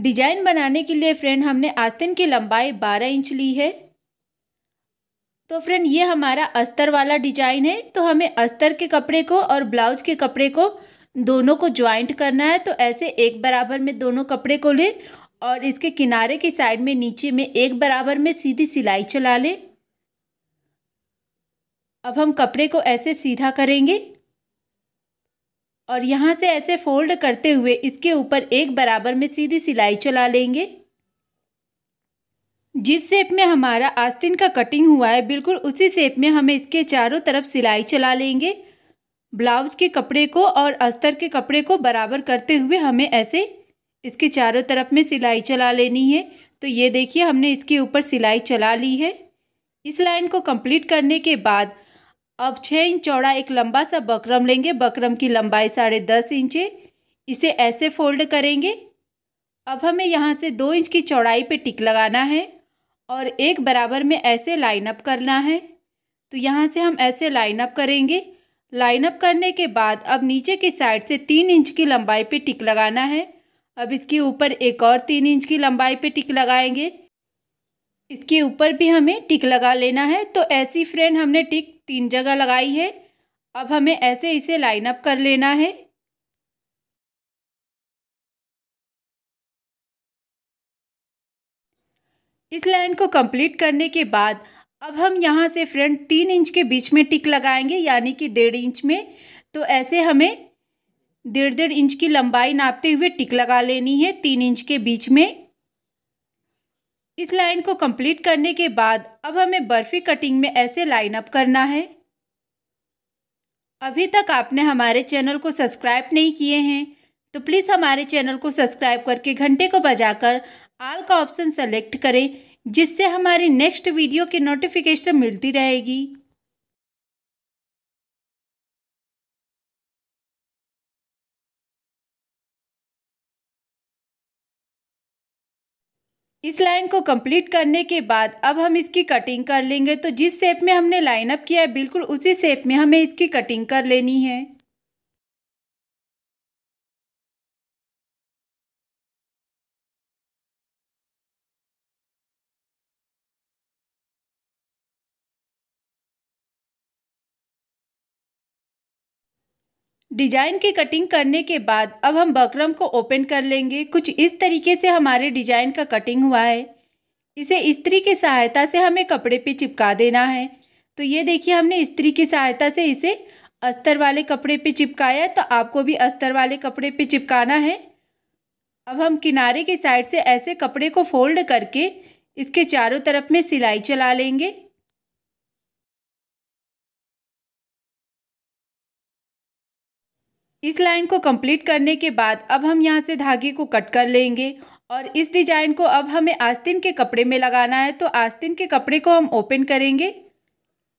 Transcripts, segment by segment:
design बनाने के लिए फ्रेंड हमने आस्तीन की लंबाई 12 इंच ली है तो फ्रेंड ये हमारा अस्तर वाला डिजाइन है तो हमें अस्तर के कपड़े को और ब्लाउज के कपड़े को दोनों को ज्वाइंट करना है तो ऐसे एक बराबर में दोनों कपड़े को लें और इसके किनारे की साइड में नीचे में एक बराबर में सीधी सिलाई चला लें अब हम कपड़े को ऐसे सीधा करेंगे और यहाँ से ऐसे फोल्ड करते हुए इसके ऊपर एक बराबर में सीधी सिलाई चला लेंगे जिस शेप में हमारा आस्तीन का कटिंग हुआ है बिल्कुल उसी शेप में हमें इसके चारों तरफ सिलाई चला लेंगे ब्लाउज के कपड़े को और अस्तर के कपड़े को बराबर करते हुए हमें ऐसे इसके चारों तरफ में सिलाई चला लेनी है तो ये देखिए हमने इसके ऊपर सिलाई चला ली है इस लाइन को कंप्लीट करने के बाद अब छः इंच चौड़ा एक लंबा सा बकरम लेंगे बकरम की लंबाई साढ़े दस इंच है इसे ऐसे फोल्ड करेंगे अब हमें यहाँ से दो इंच की चौड़ाई पे टिक लगाना है और एक बराबर में ऐसे लाइनअप करना है तो यहाँ से हम ऐसे लाइनअप करेंगे लाइनअप करने के बाद अब नीचे की साइड से तीन इंच की लंबाई पर टिक लगाना है अब इसके ऊपर एक और तीन इंच की लंबाई पर टिक लगाएंगे इसके ऊपर भी हमें टिक लगा लेना है तो ऐसी फ्रेंड हमने टिक तीन जगह लगाई है अब हमें ऐसे इसे लाइन अप कर लेना है इस लाइन को कंप्लीट करने के बाद अब हम यहाँ से फ्रेंड तीन इंच के बीच में टिक लगाएंगे यानी कि डेढ़ इंच में तो ऐसे हमें डेढ़ डेढ़ इंच की लंबाई नापते हुए टिक लगा लेनी है तीन इंच के बीच में इस लाइन को कंप्लीट करने के बाद अब हमें बर्फ़ी कटिंग में ऐसे लाइन अप करना है अभी तक आपने हमारे चैनल को सब्सक्राइब नहीं किए हैं तो प्लीज़ हमारे चैनल को सब्सक्राइब करके घंटे को बजाकर आल का ऑप्शन सेलेक्ट करें जिससे हमारी नेक्स्ट वीडियो की नोटिफिकेशन मिलती रहेगी इस लाइन को कंप्लीट करने के बाद अब हम इसकी कटिंग कर लेंगे तो जिस शेप में हमने लाइन अप किया है बिल्कुल उसी शेप में हमें इसकी कटिंग कर लेनी है डिजाइन की कटिंग करने के बाद अब हम बकरम को ओपन कर लेंगे कुछ इस तरीके से हमारे डिजाइन का कटिंग हुआ है इसे स्त्री की सहायता से हमें कपड़े पे चिपका देना है तो ये देखिए हमने स्त्री की सहायता से इसे अस्तर वाले कपड़े पे चिपकाया तो आपको भी अस्तर वाले कपड़े पे चिपकाना है अब हम किनारे के साइड से ऐसे कपड़े को फोल्ड करके इसके चारों तरफ में सिलाई चला लेंगे इस लाइन को कंप्लीट करने के बाद अब हम यहाँ से धागे को कट कर लेंगे और इस डिजाइन को अब हमें आस्तीन के कपड़े में लगाना है तो आस्तीन के कपड़े को हम ओपन करेंगे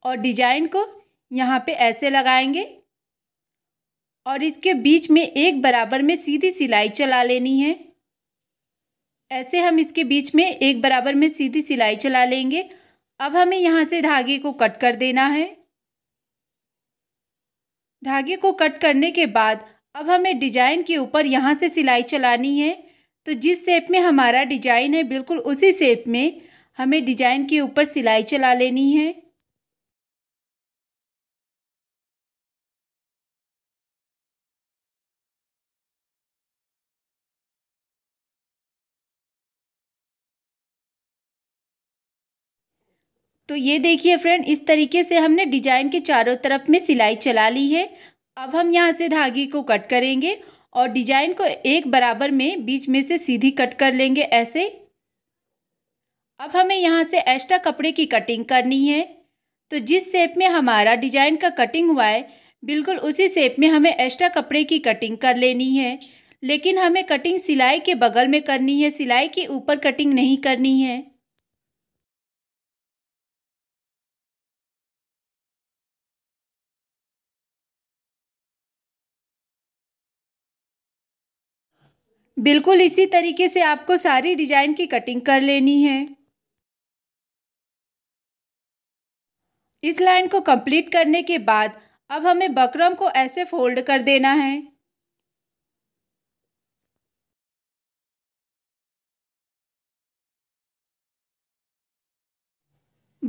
और डिजाइन को यहाँ पे ऐसे लगाएंगे और इसके बीच में एक बराबर में सीधी सिलाई चला लेनी है ऐसे हम इसके बीच में एक बराबर में सीधी सिलाई चला लेंगे अब हमें यहाँ से धागे को कट कर देना है धागे को कट करने के बाद अब हमें डिजाइन के ऊपर यहाँ से सिलाई चलानी है तो जिस शेप में हमारा डिजाइन है बिल्कुल उसी शेप में हमें डिजाइन के ऊपर सिलाई चला लेनी है तो ये देखिए फ्रेंड इस तरीके से हमने डिजाइन के चारों तरफ में सिलाई चला ली है अब हम यहाँ से धागे को कट करेंगे और डिजाइन को एक बराबर में बीच में से सीधी कट कर लेंगे ऐसे अब हमें यहाँ से एक्स्ट्रा कपड़े की कटिंग करनी है तो जिस शेप में हमारा डिजाइन का कटिंग हुआ है बिल्कुल उसी शेप में हमें एक्स्ट्रा कपड़े की कटिंग कर लेनी है लेकिन हमें कटिंग सिलाई के बगल में करनी है सिलाई के ऊपर कटिंग नहीं करनी है बिल्कुल इसी तरीके से आपको सारी डिजाइन की कटिंग कर लेनी है इस लाइन को कंप्लीट करने के बाद अब हमें बकरम को ऐसे फोल्ड कर देना है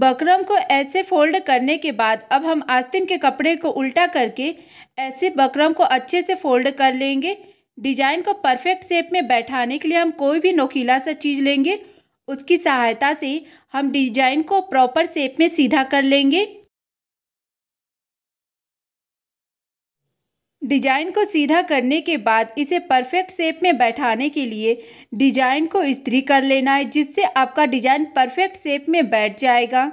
बकरम को ऐसे फोल्ड करने के बाद अब हम आस्तीन के कपड़े को उल्टा करके ऐसे बकरम को अच्छे से फोल्ड कर लेंगे डिजाइन को परफेक्ट शेप में बैठाने के लिए हम कोई भी नोकीला सा चीज़ लेंगे उसकी सहायता से हम डिजाइन को प्रॉपर शेप में सीधा कर लेंगे डिजाइन को सीधा करने के बाद इसे परफेक्ट शेप में बैठाने के लिए डिजाइन को इस्त्री कर लेना है जिससे आपका डिजाइन परफेक्ट शेप में बैठ जाएगा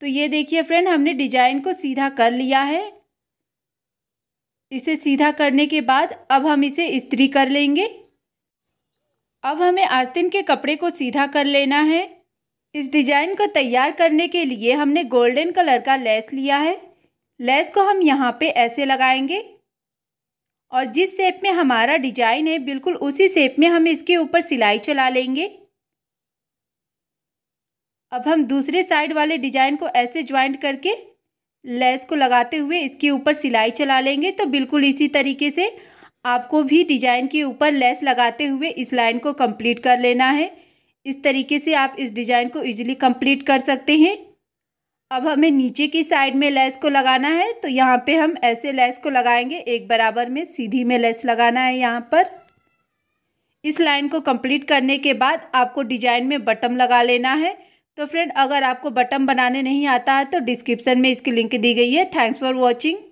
तो ये देखिए फ्रेंड हमने डिजाइन को सीधा कर लिया है इसे सीधा करने के बाद अब हम इसे इस्त्री कर लेंगे अब हमें आस्तीन के कपड़े को सीधा कर लेना है इस डिजाइन को तैयार करने के लिए हमने गोल्डन कलर का लेस लिया है लेस को हम यहाँ पे ऐसे लगाएंगे और जिस शेप में हमारा डिजाइन है बिल्कुल उसी शेप में हम इसके ऊपर सिलाई चला लेंगे अब हम दूसरे साइड वाले डिजाइन को ऐसे ज्वाइंट करके लेस को लगाते हुए इसके ऊपर सिलाई चला लेंगे तो बिल्कुल इसी तरीके से आपको भी डिजाइन के ऊपर लेस लगाते हुए इस लाइन को कंप्लीट कर लेना है इस तरीके से आप इस डिजाइन को इजीली कंप्लीट कर सकते हैं अब हमें नीचे की साइड में लेस को लगाना है तो यहाँ पे हम ऐसे लेस को लगाएंगे एक बराबर में सीधी में लेस लगाना है यहाँ पर इस लाइन को कंप्लीट करने के बाद आपको डिजाइन में बटम लगा लेना है तो फ्रेंड अगर आपको बटन बनाने नहीं आता है तो डिस्क्रिप्शन में इसकी लिंक दी गई है थैंक्स फॉर वॉचिंग